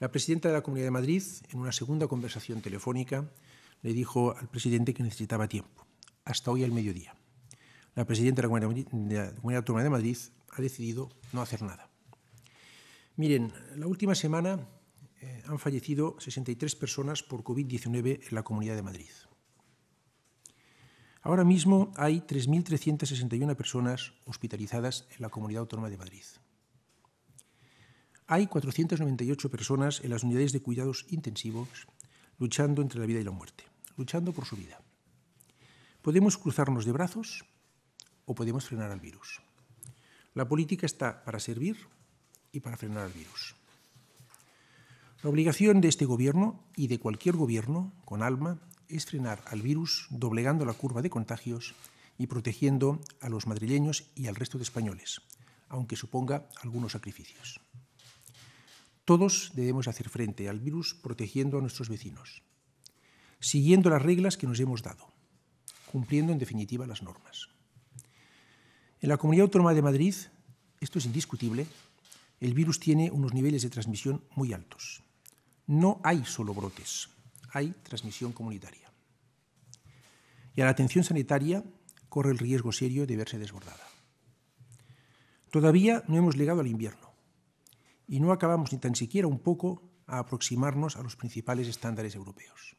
La presidenta de la Comunidad de Madrid, en una segunda conversación telefónica, le dijo al presidente que necesitaba tiempo, hasta hoy al mediodía. La presidenta de la Comunidad Autónoma de Madrid ha decidido no hacer nada. Miren, la última semana eh, han fallecido 63 personas por COVID-19 en la Comunidad de Madrid. Ahora mismo hay 3.361 personas hospitalizadas en la Comunidad Autónoma de Madrid. Hay 498 personas en las unidades de cuidados intensivos luchando entre la vida y la muerte, luchando por su vida. Podemos cruzarnos de brazos o podemos frenar al virus. La política está para servir y para frenar al virus. La obligación de este gobierno y de cualquier gobierno con alma es frenar al virus doblegando la curva de contagios y protegiendo a los madrileños y al resto de españoles, aunque suponga algunos sacrificios. Todos debemos hacer frente al virus protegiendo a nuestros vecinos, siguiendo las reglas que nos hemos dado, cumpliendo en definitiva las normas. En la Comunidad Autónoma de Madrid, esto es indiscutible, el virus tiene unos niveles de transmisión muy altos. No hay solo brotes, hay transmisión comunitaria. Y a la atención sanitaria corre el riesgo serio de verse desbordada. Todavía no hemos llegado al invierno y no acabamos ni tan siquiera un poco a aproximarnos a los principales estándares europeos.